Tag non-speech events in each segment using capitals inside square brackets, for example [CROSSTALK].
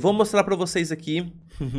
Vou mostrar para vocês aqui [LAUGHS]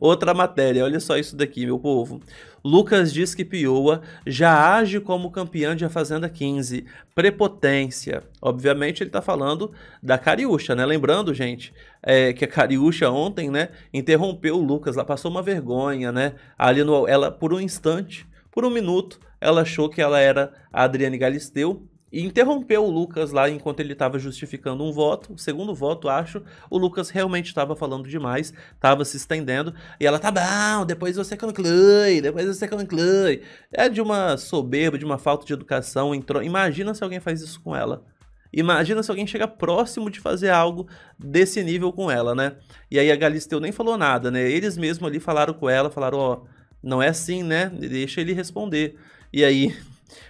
outra matéria. Olha só isso daqui, meu povo. Lucas diz que Pioa já age como campeão de A Fazenda 15. Prepotência. Obviamente ele está falando da Cariúcha, né? Lembrando, gente, é, que a Cariúcha ontem, né, interrompeu o Lucas. Ela passou uma vergonha, né? Ali no, ela, por um instante, por um minuto, ela achou que ela era a Adriane Galisteu e interrompeu o Lucas lá enquanto ele estava justificando um voto, o segundo voto, acho. O Lucas realmente estava falando demais, estava se estendendo, e ela tá bom, depois você conclui, depois você conclui. É de uma soberba, de uma falta de educação. Entrou... Imagina se alguém faz isso com ela. Imagina se alguém chega próximo de fazer algo desse nível com ela, né? E aí a Galisteu nem falou nada, né? Eles mesmos ali falaram com ela, falaram, ó, oh, não é assim, né? Deixa ele responder. E aí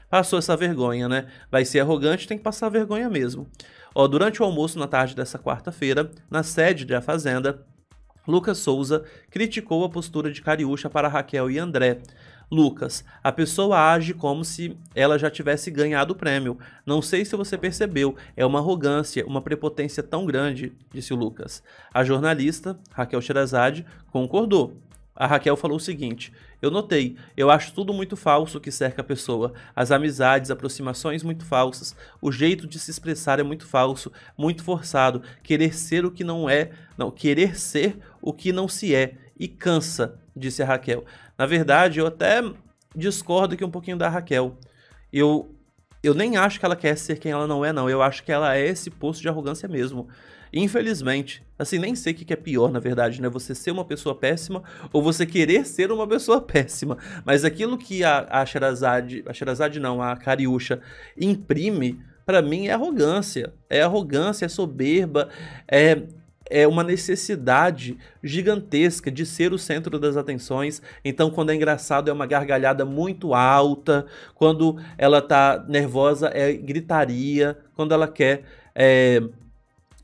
Passou essa vergonha, né? Vai ser arrogante, tem que passar vergonha mesmo. Ó, durante o almoço na tarde dessa quarta-feira, na sede da Fazenda, Lucas Souza criticou a postura de Cariúcha para Raquel e André. Lucas, a pessoa age como se ela já tivesse ganhado o prêmio. Não sei se você percebeu, é uma arrogância, uma prepotência tão grande, disse Lucas. A jornalista, Raquel Sherazade, concordou. A Raquel falou o seguinte: Eu notei, eu acho tudo muito falso que cerca a pessoa. As amizades, aproximações muito falsas, o jeito de se expressar é muito falso, muito forçado, querer ser o que não é, não, querer ser o que não se é. E cansa, disse a Raquel. Na verdade, eu até discordo aqui um pouquinho da Raquel. Eu, eu nem acho que ela quer ser quem ela não é, não. Eu acho que ela é esse posto de arrogância mesmo. Infelizmente, assim, nem sei o que é pior, na verdade, né? Você ser uma pessoa péssima ou você querer ser uma pessoa [LAUGHS] péssima. Mas aquilo que a, a Sherazade, a Sherazade não, a Kariusha imprime, para mim é arrogância. É arrogância, é soberba, é é uma necessidade gigantesca de ser o centro das atenções. Então, quando é engraçado, é uma gargalhada muito alta. Quando ela tá nervosa, é gritaria. Quando ela quer é,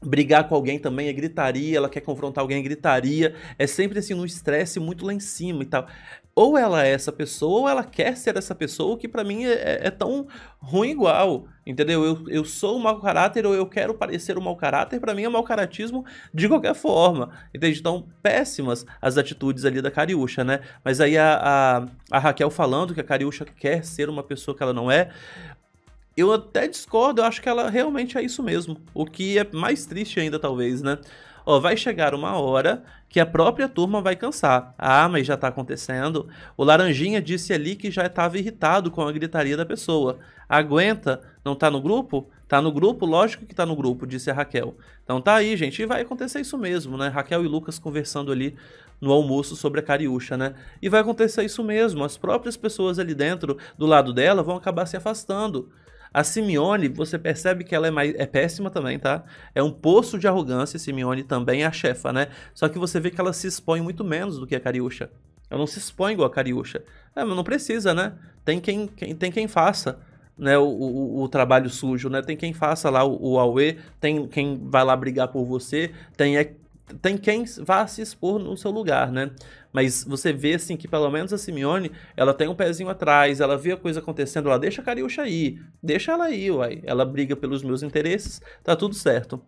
brigar com alguém também é gritaria, ela quer confrontar alguém é gritaria, é sempre assim um estresse muito lá em cima e tal. Ou ela é essa pessoa, ou ela quer ser essa pessoa, que para mim é, é, é, tão ruim igual, entendeu? Eu, eu sou um mau caráter ou eu quero parecer um mau caráter, para mim é mau caratismo de qualquer forma, entende? Então, péssimas as atitudes ali da Cariúcha, né? Mas aí a, a, a Raquel falando que a Cariúcha quer ser uma pessoa que ela não é, eu até discordo, eu acho que ela realmente é isso mesmo. O que é mais triste ainda, talvez, né? Ó, vai chegar uma hora que a própria turma vai cansar. Ah, mas já tá acontecendo. O Laranjinha disse ali que já estava irritado com a gritaria da pessoa. Aguenta, não tá no grupo? Tá no grupo, lógico que tá no grupo, disse a Raquel. Então tá aí, gente, e vai acontecer isso mesmo, né? Raquel e Lucas conversando ali no almoço sobre a Cariúcha, né? E vai acontecer isso mesmo, as próprias pessoas ali dentro, do lado dela, vão acabar se afastando. A Simeone, você percebe que ela é, mais, é péssima também, tá? É um poço de arrogância, Simeone também é a chefa, né? Só que você vê que ela se expõe muito menos do que a Cariúcha. Ela não se expõe igual a Cariúcha. É, mas não precisa, né? Tem quem, quem, tem quem faça. Né, o, o, o, trabalho sujo, né? Tem quem faça lá o, o Aue, tem quem vai lá brigar por você, tem é, tem quem vá se expor no seu lugar, né? Mas você vê, assim, que pelo menos a Simeone, ela tem um pezinho atrás, ela vê a coisa acontecendo, ela deixa a Cariúcha aí, deixa ela aí, uai. Ela briga pelos meus interesses, tá tudo certo.